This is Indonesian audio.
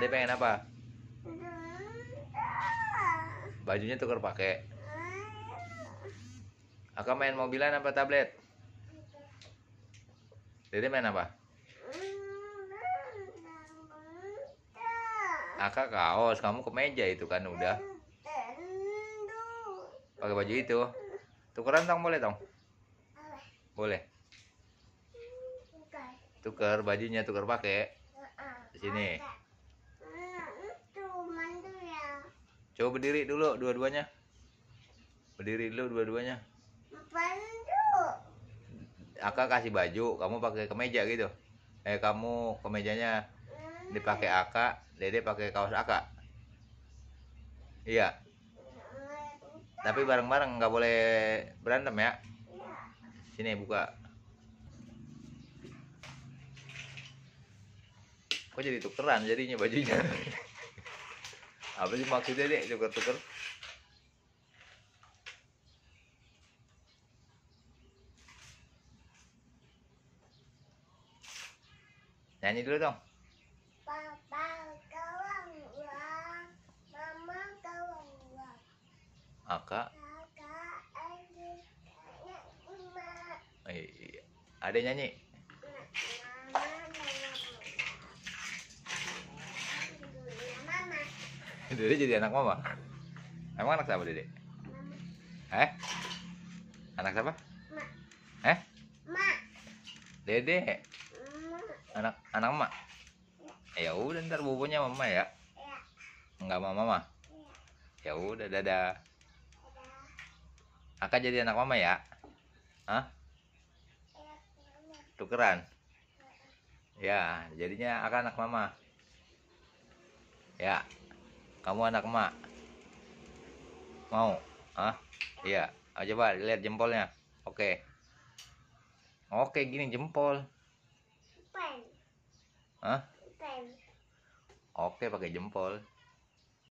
Ade pengen apa? Bajunya tukar pakai. Aku main mobilan apa tablet? Dede main apa? Aka kaos, kamu ke meja itu kan udah. Pakai baju itu. Tukeran tong boleh tong? Boleh. Tukar bajunya, tukar pakai. Di sini. Coba berdiri dulu dua-duanya. Berdiri dulu dua-duanya. Aka kasih baju, kamu pakai kemeja gitu. Eh kamu kemejanya dipakai Aka, Dede pakai kaos Aka. Iya. Tapi bareng-bareng nggak boleh berantem ya. Sini buka. Kok jadi tukeran jadinya bajunya. apa sih maksudnya dek tuker-tuker nyanyi dulu dong Papa kawan uang Mama kawan uang Aka Kakak adik iya. Ada nyanyi Dede jadi anak mama. Emang anak siapa Dede? Eh? Anak siapa? Ma. Eh? Ma. Dede. Ma. Anak anak mama ya. ya udah ntar bobonya ya. Ya. mama ya. Enggak mama mama. Ya udah dadah. Dadah. Akan jadi anak mama ya? Hah? Tukeran. Ya, jadinya akan anak mama. Ya kamu anak emak mau iya. ah iya Ayo coba lihat jempolnya oke oke gini jempol Hah? oke pakai jempol